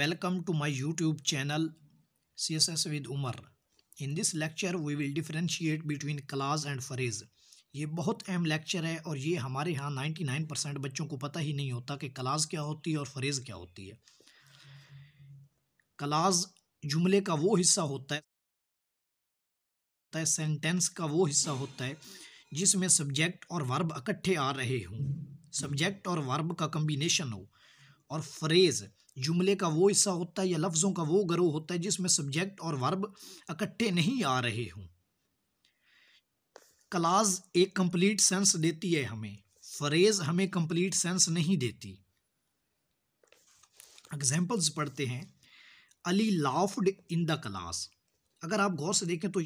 welcome to my youtube channel css with umar in this lecture we will differentiate between clause and phrase ये बहुत अहम lecture है और ये हमारे यहाँ 99 परसेंट बच्चों को पता ही नहीं होता कि क्लाज क्या होती है और फ्रेज़ क्या होती है क्लाज जुमले का वो हिस्सा होता है सेंटेंस का वो हिस्सा होता है जिसमें सब्जेक्ट और वर्ब इकट्ठे आ रहे हों सब्जेक्ट और वर्ब का कम्बिनेशन हो और फ्रेज़ जुमले का वो हिस्सा होता है या लफ्ज़ों का वो गरोह होता है जिसमें सब्जेक्ट और वर्ब इकट्ठे नहीं आ रहे हों क्लाज एक कंप्लीट सेंस देती है हमें फ्रेज़ हमें कंप्लीट सेंस नहीं देती एग्जाम्पल्स पढ़ते हैं Ali laughed in the class अगर आप गौर से देखें तो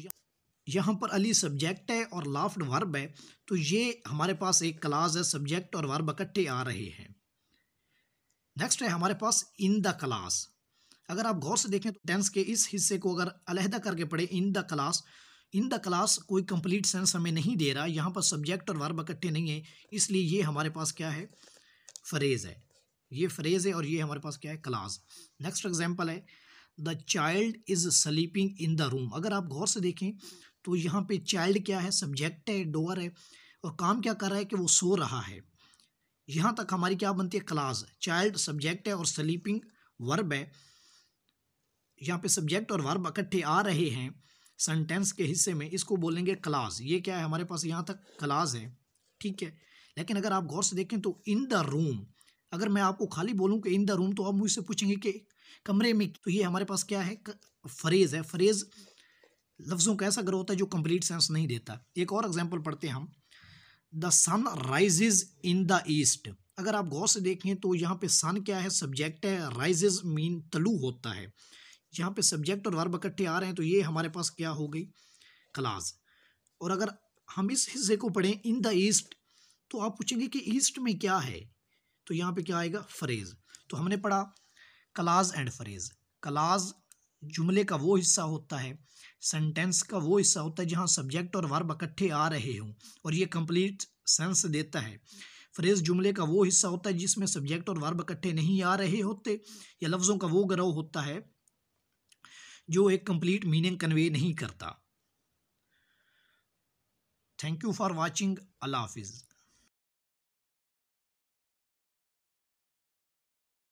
यहाँ पर अली सब्जेक्ट है और लाफ्ड वर्ब है तो ये हमारे पास एक क्लास है सब्जेक्ट और वर्ब इकट्ठे आ रहे हैं नेक्स्ट है हमारे पास इन द क्लास अगर आप गौर से देखें तो टेंस के इस हिस्से को अगर अलहदा करके पढ़े in the class in the class कोई कंप्लीट सेंस हमें नहीं दे रहा यहाँ पर सब्जेक्ट और वर्ब इकट्ठे नहीं है इसलिए ये हमारे पास क्या है फ्रेज़ है ये फ्रेज़ है और ये हमारे पास क्या है क्लास नेक्स्ट एग्जाम्पल है the child is sleeping in the room अगर आप गौर से देखें तो यहाँ पे चाइल्ड क्या है सब्जेक्ट है डोअर है और काम क्या कर रहा है कि वो सो रहा है यहाँ तक हमारी क्या बनती है क्लास चाइल्ड सब्जेक्ट है और स्लीपिंग वर्ब है यहाँ पे सब्जेक्ट और वर्ब इकट्ठे आ रहे हैं सेंटेंस के हिस्से में इसको बोलेंगे क्लास ये क्या है हमारे पास यहाँ तक क्लास है ठीक है लेकिन अगर आप गौर से देखें तो इन द रूम अगर मैं आपको खाली बोलूँ कि इन द रूम तो आप मुझसे पूछेंगे कि कमरे में तो ये हमारे पास क्या है फ्रेज़ है फ्रेज़ लफ्ज़ों का ऐसा ग्रह होता है जो कम्प्लीट सेंस नहीं देता एक और एग्जाम्पल पढ़ते हैं हम the sun rises in the east अगर आप गौर से देखें तो यहाँ पे सन क्या है सब्जेक्ट है राइजेज मीन तलु होता है यहाँ पे सब्जेक्ट और वर्ब इकट्ठे आ रहे हैं तो ये हमारे पास क्या हो गई क्लास और अगर हम इस हिस्से को पढ़ें इन द ईस्ट तो आप पूछेंगे कि ईस्ट में क्या है तो यहाँ पे क्या आएगा फ्रेज़ तो हमने पढ़ा क्लास एंड फ्रेज़ क्लास जुमले का वो हिस्सा होता है सेंटेंस का वो हिस्सा होता है जहाँ सब्जेक्ट और वर्ब इकट्ठे आ रहे हों और ये कंप्लीट सेंस देता है फ्रेज जुमले का वो हिस्सा होता है जिसमें सब्जेक्ट और वर्ब इकट्ठे नहीं आ रहे होते या लफ्ज़ों का वो ग्रह होता है जो एक कंप्लीट मीनिंग कन्वे नहीं करता थैंक यू फॉर वॉचिंग अल्लाह हाफिज़